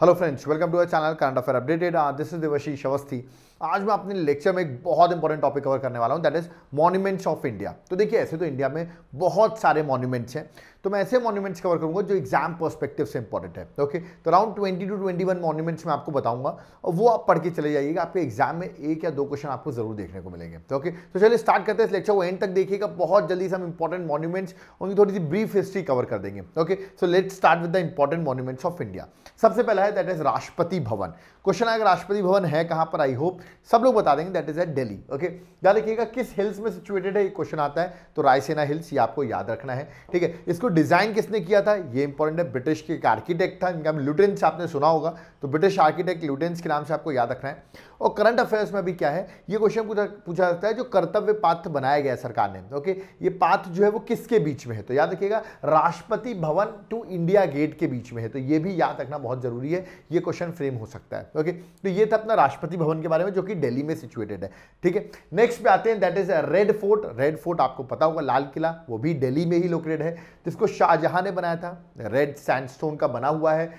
hello friends welcome to our channel current affair updated this is Devashish Awasthi आज मैं अपने lecture में एक बहुत इंपॉर्टेंट टॉपिक कवर करने वाला हूं that is monuments of India तो देखिए ऐसे तो इंडिया में बहुत सारे मॉन्यूमेंट्स हैं तो मैं ऐसे मॉन्यूमेंट्स कवर करूंगा जो एग्जाम पर्सपेक्टिव से इंपॉर्टेंट है ओके तो around twenty two twenty one monuments मैं आपको बताऊंगा और वो आप पढ़ के चले जाइएगा आपके एग्जाम में एक या दो क्वेश्चन आपको जरूर देखने को मिलेंगे तो ओके तो चलिए स्टार्ट करते हैं इस लेक्चर को एंड तक देखिएगा बहुत जल्दी से हम इंपॉर्टेंट मॉन्यूमेंट्स उनकी थोड़ी सी ब्रीफ हिस्ट्री कवर कर देंगे okay so let start with the important monuments of India सबसे पहला है दैट इज राष्ट्रपति भवन क्वेश्चन अगर राष्ट्रपति भवन है कहाँ पर आई होप सब लोग बता देंगे that is at Delhi okay याद रखिएगा किस हिल्स में सिचुएटेड है ये क्वेश्चन आता है तो रायसेना हिल्स ये आपको याद रखना है ठीक है इसको डिज़ाइन किसने किया था ये इंपॉर्टेंट है ब्रिटिश के एक आर्किटेक्ट था इनका नाम लुटेंस आपने सुना होगा तो ब्रिटिश आर्किटेक्ट लुटेंस के नाम से आपको याद रखना है और करंट अफेयर्स में भी क्या है ये क्वेश्चन पूछा जाता है जो कर्तव्य पाथ बनाया गया है सरकार ने ओके ये पात्र जो है वो किसके बीच में है तो याद रखिएगा राष्ट्रपति भवन टू इंडिया गेट के बीच में है तो ये भी याद रखना बहुत जरूरी है ये क्वेश्चन फ्रेम हो सकता है ओके तो ये था अपना राष्ट्रपति भवन के बारे में जो कि डेली में सिचुएटेड है ठीक है नेक्स्ट पे आते हैं that is red fort red fort आपको पता होगा लाल किला वो भी डेली में ही लोकेटेड है जिसको तो शाहजहां ने बनाया था रेड सैंडस्टोन का बना हुआ है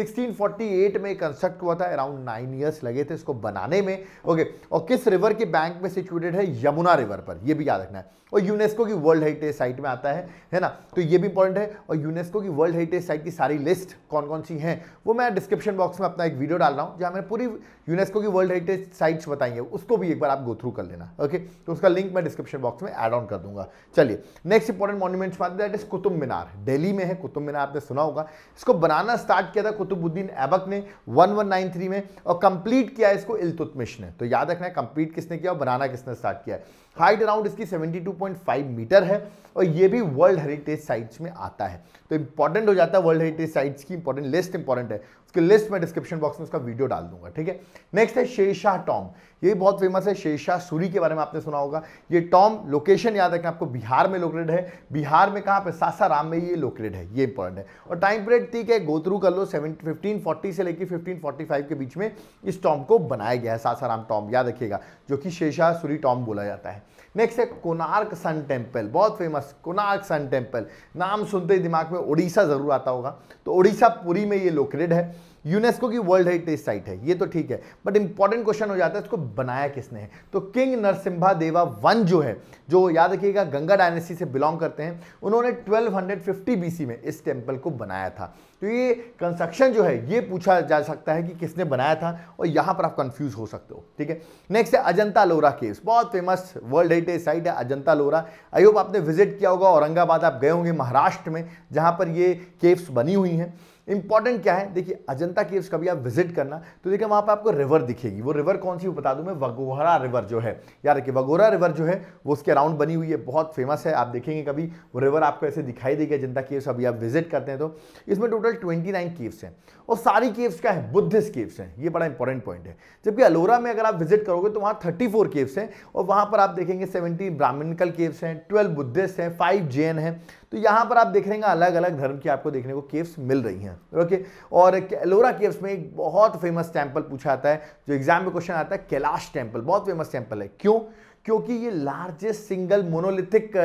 1648 में कंस्ट्रक्ट हुआ था अराउंड नाइन ईयर्स लगे थे इसको बना हरियाणा में ओके और किस रिवर के बैंक में सिचुएटेड है यमुना रिवर पर यह भी याद रखना है और यूनेस्को की वर्ल्ड हेरिटेज साइट में आता है है ना तो ये भी इंपॉर्टेंट है और यूनेस्को की वर्ल्ड हेरिटेज साइट की सारी लिस्ट कौन कौन सी हैं वो मैं डिस्क्रिप्शन बॉक्स में अपना एक वीडियो डाल रहा हूँ जहाँ मैंने पूरी यूनेस्को की वर्ल्ड हेरिटेज साइट्स बताई है उसको भी एक बार आप गो थ्रू कर लेना ओके तो उसका लिंक मैं डिस्क्रिप्शन बॉक्स में एड ऑन कर दूंगा चलिए नेक्स्ट इंपॉर्टेंट मॉन्यूमेंट्स बात दैट इज कुतुब मीनार डेली में है कुतुब मीनार आपने सुना होगा इसको बनाना स्टार्ट किया था कुतुबुद्दीन ऐबक ने थ्री में और कंप्लीट किया इसको इलतुतमिश ने तो याद रखना है कंप्लीट किसने किया और बनाना किसने स्टार्ट किया हाइट अराउंड इसकी 72.5 1.5 मीटर है और ये भी वर्ल्ड हेरिटेज साइट्स में आता है तो इंपॉर्टेंट हो जाता है वर्ल्ड हेरिटेज साइट्स की इंपॉर्टेंट लिस्ट इंपॉर्टेंट है उसकी लिस्ट मैं डिस्क्रिप्शन बॉक्स में उसका वीडियो डाल दूंगा ठीक है नेक्स्ट है शेरशाह टॉम ये बहुत फेमस है शेरशाह सूरी के बारे में आपने सुना होगा ये टॉम लोकेशन याद रखें आपको बिहार में लोकेटेड है बिहार में कहाँ पर सासाराम में ये लोकेटेड है ये इंपॉर्टेंट है और टाइम पीरियड ठीक है गोत्रू कर लो सेवन फिफ्टीन से लेकर फिफ्टीन के बीच में इस टॉम को बनाया गया है सासाराम टॉम याद रखिएगा जो कि शेरशाह सूरी टॉम बोला जाता है नेक्स्ट है कोनार्क सन टेम्पल बहुत फेमस कोनार्क सन टेम्पल नाम सुनते ही दिमाग में उड़ीसा ज़रूर आता होगा तो उड़ीसा पुरी में ये लोकेटेड है यूनेस्को की वर्ल्ड हेरिटेज साइट है ये तो ठीक है बट इंपॉर्टेंट क्वेश्चन हो जाता है इसको बनाया किसने है तो किंग नरसिम्हा देवा वन जो है जो याद रखिएगा गंगा डायनेस्टी से बिलोंग करते हैं उन्होंने 1250 बीसी में इस टेम्पल को बनाया था तो ये कंस्ट्रक्शन जो है ये पूछा जा सकता है कि किसने बनाया था और यहाँ पर आप कंफ्यूज हो सकते हो ठीक है नेक्स्ट है अजंता लोरा केस बहुत फेमस वर्ल्ड हेरिटेज साइट है अजंता लोरा आई होप आपने विजिट किया होगा औरंगाबाद आप गए होंगे महाराष्ट्र में जहाँ पर ये केव्स बनी हुई हैं इंपॉर्टेंट क्या है देखिए अजंता केव्स कभी आप विजिट करना तो देखिए वहाँ पर आपको रिवर दिखेगी वो रिवर कौन सी वो बता दूँ मैं वगोहरा रिवर जो है यार रखिए वगोरा रिवर जो है वो उसके अराउंड बनी हुई है बहुत फेमस है आप देखेंगे कभी वो रिवर आपको ऐसे दिखाई देगी अजंता केव्स अभी आप विजिट करते हैं तो इसमें total total twenty nine caves हैं और सारी केव्स क्या है बुद्धिस्ट केव्स हैं ये बड़ा इंपॉर्टेंट पॉइंट है जबकि अलोरा में अगर आप विजिट करोगे तो वहाँ थर्टी फोर केव्स हैं और वहाँ पर आप देखेंगे सेवनटीन ब्राह्मणिकल केव्स हैं ट्वेल्व बुद्धिस्ट हैं फाइव जैन हैं तो यहाँ पर आप देख रहे हैं अलग अलग धर्म की आपको देखने को केव्स मिल रही हैं ओके और अलोरा केव्स में एक बहुत फेमस टेम्पल पूछा जाता है जो एग्जाम में क्वेश्चन आता है कैलाश टेम्पल बहुत फेमस टेम्पल है क्यों क्योंकि ये लार्जेस्ट सिंगल मोनोलिथिक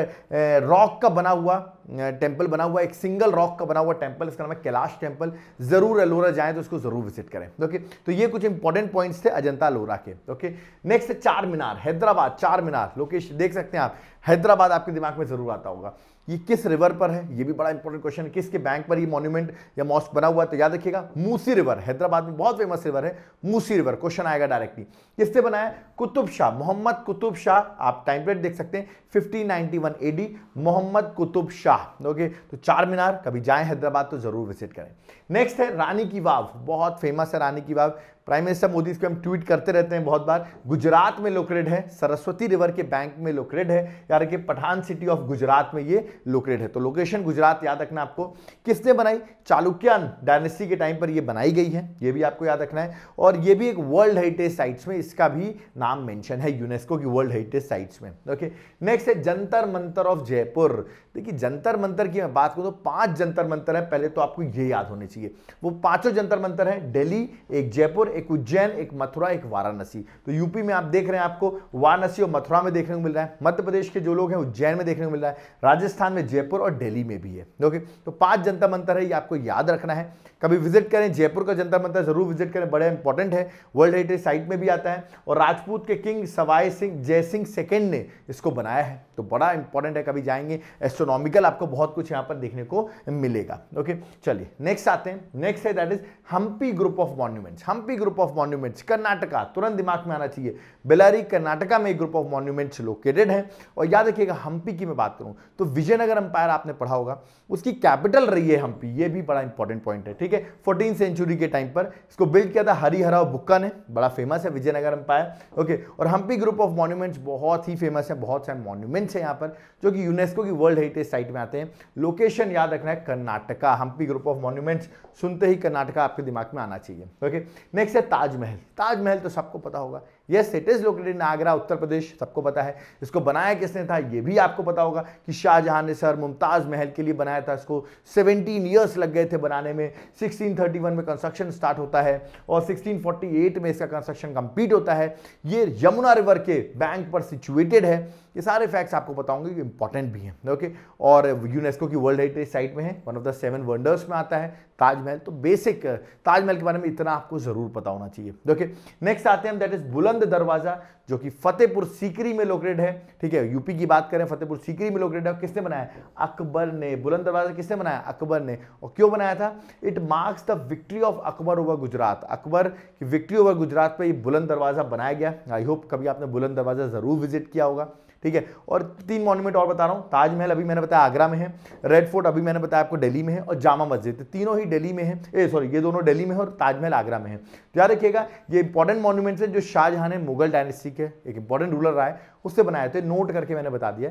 रॉक का बना हुआ टेम्पल बना हुआ एक सिंगल रॉक का बना हुआ टेम्पल इसका नाम है कैलाश टेम्पल ज़रूर अलोरा जाएँ तो उसको ज़रूर विजिट करें ओके तो ये कुछ इंपॉर्टेंट पॉइंट्स थे अजंता अलोरा के ओके नेक्स्ट चार मीनार हैदराबाद चार मीनार लोकेशन देख सकते हैं आप हैदराबाद आपके दिमाग में ज़रूर आता होगा ये किस रिवर पर है ये भी बड़ा इंपॉर्टेंट क्वेश्चन है किसके बैंक पर ये मॉन्यूमेंट या मॉस्क बना हुआ है तो याद रखिएगा मूसी रिवर हैदराबाद में बहुत फेमस रिवर है मूसी रिवर क्वेश्चन आएगा डायरेक्टली किससे बनाया कुतुब शाह मोहम्मद कुतुब शाह आप टाइम पीरियड देख सकते हैं fifteen ninety AD Mohammed Qutub Shah Shah okay तो चार मीनार कभी जाएं हैदराबाद तो ज़रूर विजिट करें नेक्स्ट है रानी की वाव बहुत फेमस है रानी की वाव प्राइम मिनिस्टर मोदी इसको हम ट्वीट करते रहते हैं बहुत बार गुजरात में लोकरेड है सरस्वती रिवर के बैंक में लोकरेड है यार कि पठान सिटी ऑफ गुजरात में ये लोकरेड है तो लोकेशन गुजरात याद रखना आपको किसने बनाई चालुक्यान डायनेस्टी के टाइम पर ये बनाई गई है ये भी आपको याद रखना है और ये भी एक वर्ल्ड हेरिटेज साइट्स में इसका भी नाम मैंशन है यूनेस्को की वर्ल्ड हेरिटेज साइट्स में ओके नेक्स्ट है जंतर मंतर ऑफ जयपुर देखिए जंतर मंतर की मैं बात करूँ तो पांच जंतर मंतर है पहले तो आपको ये याद होने चाहिए वो पांचों जंतर मंतर है डेली एक जयपुर एक उज्जैन एक मथुरा एक वाराणसी तो यूपी में आप देख रहे हैं आपको वाराणसी और मथुरा में देखने को मिल रहा है मध्य प्रदेश के जो लोग हैं उज्जैन में देखने को मिल रहा है राजस्थान में जयपुर और दिल्ली में भी है ओके तो पांच जनता मंत्र है ये आपको याद रखना है कभी विजिट करें जयपुर का जंतर मंत्र जरूर विजिट करें बड़ा इंपॉर्टेंट है वर्ल्ड हेरिटेज साइट में भी आता है और राजपूत के किंग सवाई सिंह जय सिंह सेकेंड ने इसको बनाया है तो बड़ा इंपॉर्टेंट है कभी जाएंगे एस्ट्रोनॉमिकल आपको बहुत कुछ यहाँ पर देखने को मिलेगा ओके चलिए नेक्स्ट आते हैं नेक्स्ट है that is Hampi group of monuments Hampi group of monuments Karnataka तुरंत दिमाग में आना चाहिए बेलारी कर्नाटका में एक ग्रुप ऑफ मॉन्यूमेंट्स लोकेटेड है और याद रखिएगा हम्पी की मैं बात करूं तो विजयनगर अंपायर आपने पढ़ा होगा उसकी कैपिटल रही है हम्पी ये भी बड़ा इंपॉर्टेंट पॉइंट है ठीक है फोर्टीन सेंचुरी के टाइम पर इसको बिल्ड किया था हरिहरा बुक्का ने बड़ा फेमस है विजयनगर अंपायर ओके और हम्पी ग्रुप ऑफ मॉन्यूमेंट्स बहुत ही फेमस है बहुत सारे मॉन्यूमेंट्स है यहाँ पर जो कि यूनेस्को की वर्ल्ड हेरिटेज साइट में आते हैं लोकेशन याद रखना है Karnataka Hampi group of monuments सुनते ही कर्नाटका आपके दिमाग में आना चाहिए ओके नेक्स्ट नेक्स्ट है ताजमहल ताजमहल तो सबको पता होगा yes it is located in Agra Uttar Pradesh सबको पता है इसको बनाया किसने था ये भी आपको पता होगा कि शाहजहां ने सर मुमताज महल के लिए बनाया था इसको 17 ईयर्स लग गए थे बनाने में 1631 में कंस्ट्रक्शन स्टार्ट होता है और 1648 में इसका कंस्ट्रक्शन कंप्लीट होता है ये यमुना रिवर के बैंक पर सिचुएटेड है ये सारे फैक्ट्स आपको बताऊंगे कि इंपॉर्टेंट भी हैं ओके और यूनेस्को की वर्ल्ड हेरिटेज साइट में है one of the seven wonders में आता है ताजमहल तो बेसिक ताजमहल uh, के बारे में इतना आपको ज़रूर पता होना चाहिए ओके नेक्स्ट आते हैं दैट इज़ बुलंद दरवाज़ा जो कि फतेहपुर सीकरी में लोकेटेड है ठीक है यूपी की बात करें फतेहपुर सीकरी में लोकेटेड है किसने बनाया अकबर ने बुलंद दरवाज़ा किसने बनाया अकबर ने और क्यों बनाया था it marks the victory of Akbar over Gujarat Akbar की विक्ट्री ओवर गुजरात पर बुलंद दरवाज़ा बनाया गया आई होप कभी आपने बुलंद दरवाज़ा ज़रूर विजिट किया होगा ठीक है और तीन मॉन्यूमेंट और बता रहा हूँ ताजमहल अभी मैंने बताया आगरा में है रेड फोर्ट अभी मैंने बताया आपको दिल्ली में है और जामा मस्जिद तो तीनों ही दिल्ली में है ए सॉरी ये दोनों दिल्ली में है और ताजमहल आगरा में है तो याद रखिएगा ये इंपॉर्टेंट मॉन्यूमेंट्स है जो शाहजहां ने मुगल डायनेस्टी के एक इंपॉर्टेंट रूलर रहा है उससे बनाए थे नोट करके मैंने बता दिया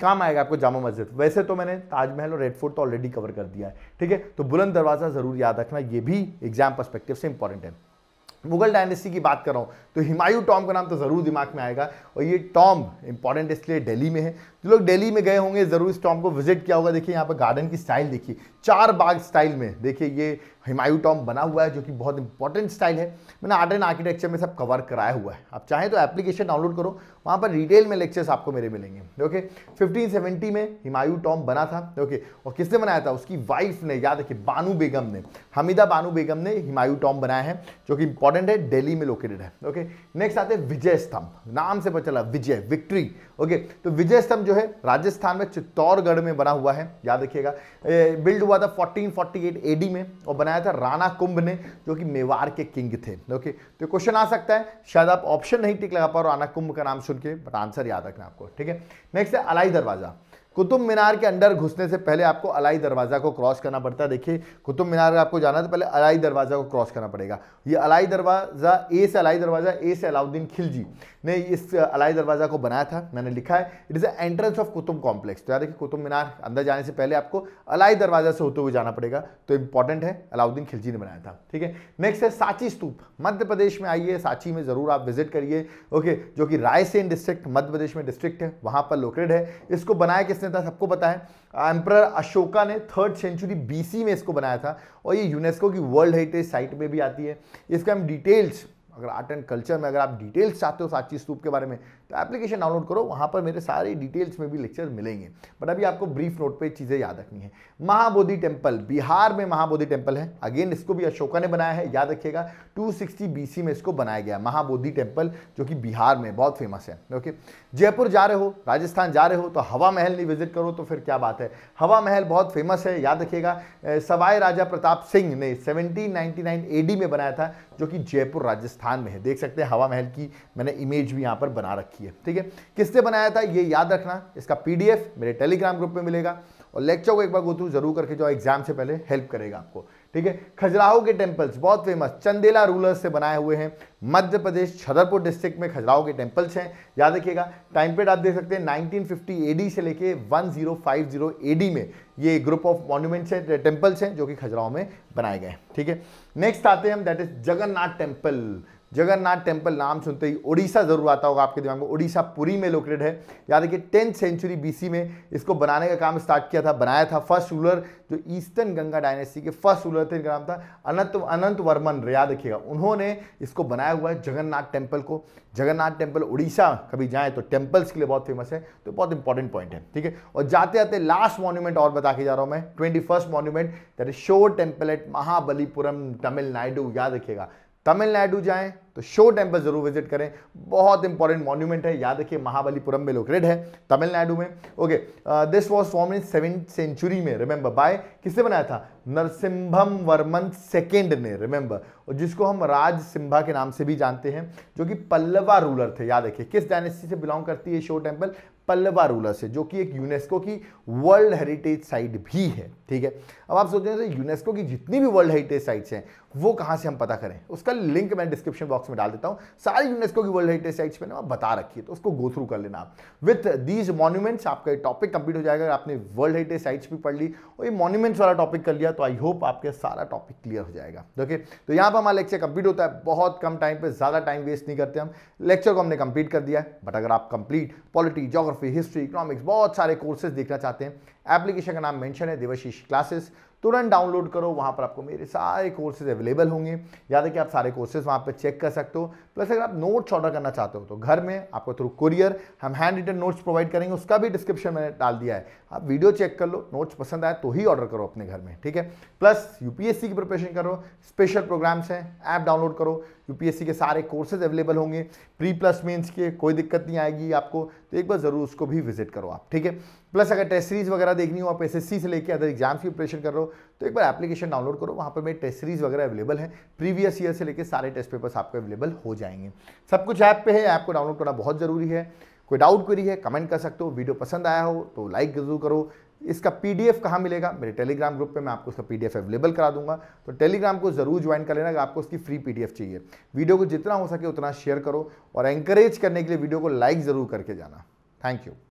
काम आएगा आपको जामा मस्जिद वैसे तो मैंने ताजमहल और रेड फोर्ट तो ऑलरेडी कवर कर दिया है ठीक है तो बुलंद दरवाज़ा ज़रूर याद रखना ये भी एग्जाम परस्पेक्टिव से इंपॉर्टेंट है मुगल डायनेस्टी की बात कर रहा हूँ तो हिमायु टॉम का नाम तो ज़रूर दिमाग में आएगा और ये टॉम इंपॉर्टेंट इसलिए दिल्ली में है जो लोग दिल्ली में गए होंगे ज़रूर इस टॉम को विजिट किया होगा देखिए यहाँ पर गार्डन की स्टाइल देखिए चार बाग स्टाइल में देखिए ये हिमायु टॉम बना हुआ है जो कि बहुत इंपॉर्टेंट स्टाइल है मैंने आर्ट एंड आर्किटेक्चर में सब कवर कराया हुआ है आप चाहें तो एप्लीकेशन डाउनलोड करो वहाँ पर रिटेल में लेक्चर्स आपको मेरे मिलेंगे ओके 1570 में हिमायू टॉम बना था ओके और किसने बनाया था उसकी वाइफ ने याद रखिए बानू बेगम ने हमीदा बानू बेगम ने हिमायू टॉम बनाया है जो कि इंपॉर्टेंट है दिल्ली में लोकेटेड है ओके नेक्स्ट आते हैं विजय स्तंभ नाम से पता चला विजय विक्ट्री ओके तो विजय स्तंभ जो है राजस्थान में चित्तौड़गढ़ में बना हुआ है याद रखिएगा बिल्ड हुआ था 1448 एडी में और बनाया था राणा कुंभ ने जो कि मेवाड़ के किंग थे ओके तो क्वेश्चन आ सकता है शायद आप ऑप्शन नहीं टिक लगा पाओ राणा कुंभ का नाम सुन के बट आंसर याद रखना आपको ठीक है नेक्स्ट है अलाई दरवाजा कुतुब मीनार के अंदर घुसने से पहले आपको अलाई दरवाज़ा को क्रॉस करना पड़ता है देखिए कुतुब मीनार आपको जाना तो पहले अलाई दरवाज़ा को क्रॉस करना पड़ेगा ये अलाई दरवाज़ा ए से अलाई दरवाज़ा ए से अलाउद्दीन खिलजी ने इस अलाई दरवाज़ा को बनाया था मैंने लिखा है it is entrance of Qutub complex तो यार देखिए कुतुब मीनार अंदर जाने से पहले आपको अलाई दरवाज़ा से होते हुए जाना पड़ेगा तो इंपॉर्टेंट है अलाउद्दीन खिलजी ने बनाया था ठीक है नेक्स्ट है सांची स्तूप मध्य प्रदेश में आइए सांची में ज़रूर आप विजिट करिए ओके जो कि रायसेन डिस्ट्रिक्ट मध्य प्रदेश में डिस्ट्रिक्ट है वहां पर लोकेटेड है इसको बनाया किसने था सबको पता है एम्पर अशोका ने थर्ड सेंचुरी बीसी में इसको बनाया था और ये यूनेस्को की वर्ल्ड हेरिटेज साइट में भी आती है इसका हम डिटेल्स अगर आर्ट एंड कल्चर में अगर आप डिटेल्स चाहते हो सांची स्तूप के बारे में तो एप्लीकेशन डाउनलोड करो वहाँ पर मेरे सारे डिटेल्स में भी लेक्चर मिलेंगे बट अभी आपको ब्रीफ नोट पर चीज़ें याद रखनी है महाबोधि टेम्पल बिहार में महाबोधि टेम्पल है अगेन इसको भी अशोका ने बनाया है याद रखिएगा टू सिक्सटी में इसको बनाया गया महाबोधि टेम्पल जो कि बिहार में बहुत फेमस है ओके जयपुर जा रहे हो राजस्थान जा रहे हो तो हवा महल नहीं विजिट करो तो फिर क्या बात है हवा महल बहुत फेमस है याद रखिएगा सवाई राजा प्रताप सिंह ने 1799 एडी में बनाया था जो कि जयपुर राजस्थान में है देख सकते हैं हवा महल की मैंने इमेज भी यहाँ पर बना रखी की है ठीक है किसने बनाया था ये याद रखना इसका पीडीएफ मेरे टेलीग्राम ग्रुप में मिलेगा और लेक्चर को एक बार गो जरूर करके जो एग्जाम से पहले हेल्प करेगा आपको ठीक है खजुराहो के टेम्पल्स बहुत फेमस चंदेला रूलर्स से बनाए हुए हैं मध्य प्रदेश छतरपुर डिस्ट्रिक्ट में खजुराहो के टेम्पल्स हैं याद रखिएगा टाइम पीरियड आप देख सकते हैं 1950 एडी से लेके 1050 एडी में ये ग्रुप ऑफ मॉन्यूमेंट्स हैं टेम्पल्स हैं जो कि खजुराहो में बनाए गए ठीक है नेक्स्ट आते हैं हम that is Jagannath temple Jagannath temple नाम सुनते ही उड़ीसा जरूर आता होगा आपके दिमाग में उड़ीसा पुरी में लोकेटेड है याद रखिए टेंथ सेंचुरी बीसी में इसको बनाने का काम स्टार्ट किया था बनाया था फर्स्ट रूलर जो ईस्टर्न गंगा डायनेस्टी के फर्स्ट रूलर थे इनका नाम था अनंत अनंत वर्मन याद रखिएगा उन्होंने इसको बनाया हुआ है जगन्नाथ टेम्पल को जगन्नाथ टेम्पल उड़ीसा कभी जाए तो टेम्पल्स के लिए बहुत फेमस है तो बहुत इंपॉर्टेंट पॉइंट है ठीक है और जाते जाते लास्ट मॉन्यूमेंट और बता के जा रहा हूँ मैं twenty first monument that is shore temple at Mahabalipuram Tamil Nadu याद रखिएगा तमिलनाडु जाएं तो शो टेम्पल जरूर विजिट करें बहुत इंपॉर्टेंट मॉन्यूमेंट है याद रखिए महाबलीपुरम में लोकेटेड है तमिलनाडु में okay this was form in seven century में रिमेंबर बाय किसने बनाया था नरसिम्भम वर्मन सेकेंड ने रिमेंबर और जिसको हम राज सिम्हा के नाम से भी जानते हैं जो कि पल्लवा रूलर थे याद रखिए किस डायनेस्टी से बिलोंग करती है शो टेम्पल पल्लवा रूलर से जो कि एक यूनेस्को की वर्ल्ड हेरिटेज साइट भी है ठीक है अब आप सोच रहे हैं यूनेस्को की जितनी भी वर्ल्ड हेरिटेज साइट्स हैं वो कहाँ से हम पता करें उसका लिंक मैं डिस्क्रिप्शन बॉक्स में डाल देता हूँ सारी यूनेस्को की वर्ल्ड हेरिटेज साइट्स पे ना बता रखी है तो उसको गो थ्रू कर लेना आप विथ दीज मॉन्यूमेंट्स आपका टॉपिक कंप्लीट हो जाएगा आपने वर्ल्ड हेरिटेज साइट्स भी पढ़ ली और ये मॉन्यूमेंट्स वाला टॉपिक कर लिया तो आई होप आपके सारा टॉपिक क्लियर हो जाएगा ओके तो यहाँ पर हमारा लेक्चर कंप्लीट होता है बहुत कम टाइम पर ज़्यादा टाइम वेस्ट नहीं करते हम लेक्चर को हमने कंप्लीट कर दिया बट अगर आप complete polity geography history economics बहुत सारे कोर्सेज देखना चाहते हैं एप्लीकेशन का नाम मेंशन है देवशीष क्लासेस तुरंत डाउनलोड करो वहाँ पर आपको मेरे सारे कोर्सेज अवेलेबल होंगे याद है कि आप सारे कोर्सेज वहाँ पर चेक कर सकते हो प्लस अगर आप नोट्स ऑर्डर करना चाहते हो तो घर में आपको थ्रू कुरियर हम हैंड रिटन नोट्स प्रोवाइड करेंगे उसका भी डिस्क्रिप्शन मैंने डाल दिया है आप वीडियो चेक कर लो नोट्स पसंद आए तो ही ऑर्डर करो अपने घर में ठीक है प्लस यू की प्रिपरेशन करो स्पेशल प्रोग्राम्स हैं ऐप डाउनलोड करो यू के सारे कोर्सेज अवेलेबल होंगे प्री प्लस मीन्स के कोई दिक्कत नहीं आएगी आपको तो एक बार ज़रूर उसको भी विजिट करो आप ठीक है प्लस अगर टेस्ट सीरीज वगैरह देखनी हो आप एसएससी से लेकर अदर एग्जाम्स की प्रिपरेशन कर रहे हो तो एक बार एप्लीकेशन डाउनलोड करो वहाँ पर मेरे टेस्ट सीरीज वगैरह अवेलेबल है प्रीवियस ईयर से लेकर सारे टेस्ट पेपर्स आपको अवेलेबल हो जाएंगे सब कुछ ऐप पे है ऐप को डाउनलोड करना बहुत ज़रूरी है कोई डाउट क्वेरी है कमेंट कर सकते हो वीडियो पसंद आया हो तो लाइक जरूर करो इसका पीडीएफ कहाँ मिलेगा मेरे टेलीग्राम ग्रुप पे मैं आपको उसका पीडीएफ अवेलेबल करा दूंगा तो टेलीग्राम को जरूर ज्वाइन कर लेना अगर आपको उसकी फ्री पी चाहिए वीडियो को जितना हो सके उतना शेयर करो और एंकरेज करने के लिए वीडियो को लाइक ज़रूर करके जाना थैंक यू